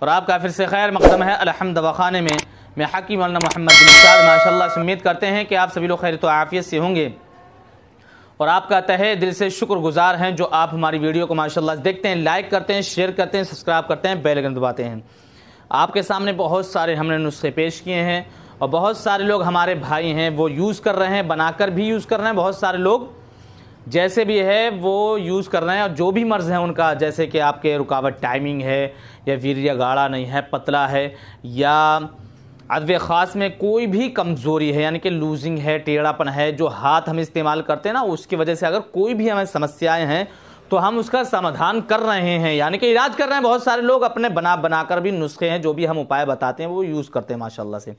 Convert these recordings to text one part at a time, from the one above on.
और आपका फिर से खैर मकदम है अलहमद वखाने में मैं हकीम मौलाना मोहम्मद माशाल्लाह से उम्मीद करते हैं कि आप सभी लोग खैर तो आफियत से होंगे और आपका तहे दिल से शुक्रगुजार हैं जो आप हमारी वीडियो को माशाल्लाह देखते हैं लाइक करते हैं शेयर करते हैं सब्सक्राइब करते हैं बेल आइकन दबाते हैं आपके सामने बहुत सारे हमने नुस्खे पेश किए हैं और बहुत सारे लोग हमारे भाई हैं वो यूज़ कर रहे हैं बनाकर भी यूज़ कर रहे हैं बहुत सारे लोग जैसे भी है वो यूज़ कर रहे हैं और जो भी मर्ज़ है उनका जैसे कि आपके रुकावट टाइमिंग है या वीर या गाढ़ा नहीं है पतला है या अदव ख़ास में कोई भी कमज़ोरी है यानी कि लूजिंग है टेढ़ापन है जो हाथ हम इस्तेमाल करते हैं ना उसकी वजह से अगर कोई भी हमें समस्याएं हैं तो हम उसका समाधान कर रहे हैं यानी कि इलाज कर रहे हैं बहुत सारे लोग अपने बना बनाकर भी नुस्खे हैं जो भी हम उपाय बताते हैं वो यूज़ करते हैं माशाला से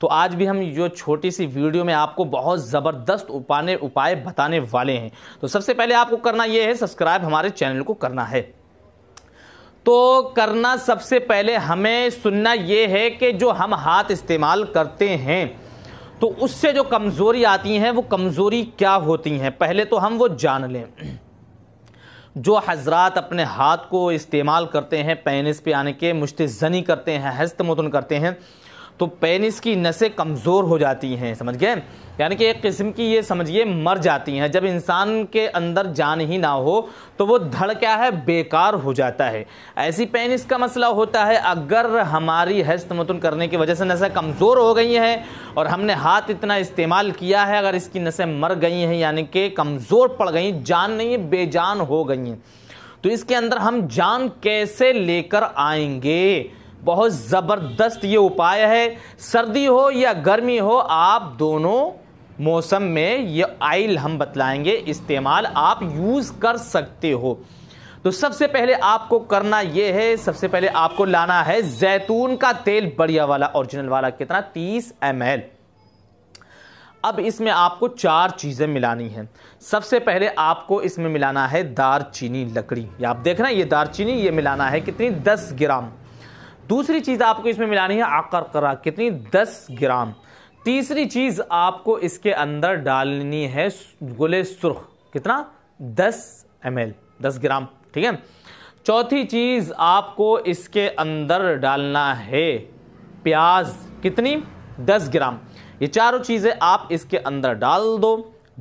तो आज भी हम जो छोटी सी वीडियो में आपको बहुत ज़बरदस्त उपाने उपाय बताने वाले हैं तो सबसे पहले आपको करना ये है सब्सक्राइब हमारे चैनल को करना है तो करना सबसे पहले हमें सुनना ये है कि जो हम हाथ इस्तेमाल करते हैं तो उससे जो कमज़ोरी आती हैं वो कमज़ोरी क्या होती हैं पहले तो हम वो जान लें जो हजरात अपने हाथ को इस्तेमाल करते हैं पैनिस पे आने के मुश्तनी जनी करते हैं हस्तमतन करते हैं तो पेनिस की नसें कमज़ोर हो जाती हैं समझ गए यानी कि एक किस्म की ये समझिए मर जाती हैं जब इंसान के अंदर जान ही ना हो तो वो धड़ क्या है बेकार हो जाता है ऐसी पेनिस का मसला होता है अगर हमारी हस्त मतन करने की वजह से नसें कमज़ोर हो गई हैं और हमने हाथ इतना इस्तेमाल किया है अगर इसकी नसें मर गई हैं यानी कि कमज़ोर पड़ गई जान नहीं है बेजान हो गई हैं तो इसके अंदर हम जान कैसे लेकर आएंगे बहुत ज़बरदस्त ये उपाय है सर्दी हो या गर्मी हो आप दोनों मौसम में ये आयल हम बतलाएंगे इस्तेमाल आप यूज़ कर सकते हो तो सबसे पहले आपको करना यह है सबसे पहले आपको लाना है जैतून का तेल बढ़िया वाला ओरिजिनल वाला कितना 30 एम अब इसमें आपको चार चीज़ें मिलानी हैं सबसे पहले आपको इसमें मिलाना है दारचीनी लकड़ी आप देख रहे हैं ये दारचीनी ये मिलाना है कितनी 10 ग्राम दूसरी चीज़ आपको इसमें मिलानी है करा कितनी दस ग्राम तीसरी चीज़ आपको इसके अंदर डालनी है गुले सुर्ख कितना दस एम एल दस ग्राम ठीक है चौथी चीज़ आपको इसके अंदर डालना है प्याज कितनी दस ग्राम ये चारों चीज़ें आप इसके अंदर डाल दो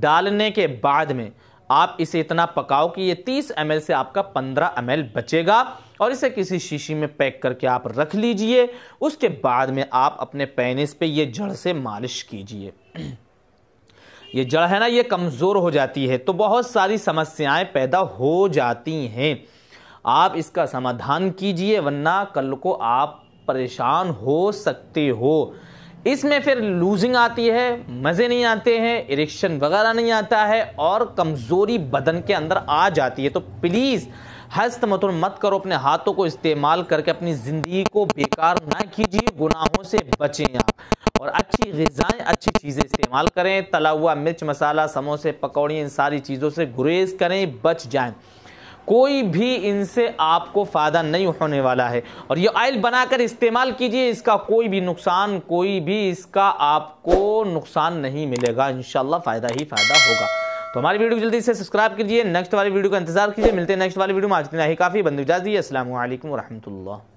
डालने के बाद में आप इसे इतना पकाओ कि ये 30 एम से आपका 15 एम बचेगा और इसे किसी शीशी में पैक करके आप रख लीजिए उसके बाद में आप अपने पैनिस पे ये जड़ से मालिश कीजिए ये जड़ है ना ये कमज़ोर हो जाती है तो बहुत सारी समस्याएं पैदा हो जाती हैं आप इसका समाधान कीजिए वरना कल को आप परेशान हो सकते हो इसमें फिर लूजिंग आती है मज़े नहीं आते हैं इरेक्शन वगैरह नहीं आता है और कमज़ोरी बदन के अंदर आ जाती है तो प्लीज़ हस्त मतुल मत करो अपने हाथों को इस्तेमाल करके अपनी ज़िंदगी को बेकार ना कीजिए गुनाहों से बचें आप और अच्छी गज़ाएँ अच्छी चीज़ें इस्तेमाल करें तला हुआ मिर्च मसाला समोसे पकौड़ियाँ इन सारी चीज़ों से गुरेज करें बच जाएँ कोई भी इनसे आपको फ़ायदा नहीं होने वाला है और ये ऑयल बनाकर इस्तेमाल कीजिए इसका कोई भी नुकसान कोई भी इसका आपको नुकसान नहीं मिलेगा इन फ़ायदा ही फ़ायदा होगा तो हमारी वीडियो जल्दी से सब्सक्राइब कीजिए नेक्स्ट वाली वीडियो का इंतजार कीजिए मिलते हैं नेक्स्ट वाली वीडियो में आज इतना ही काफ़ी बंदी असल वरहमल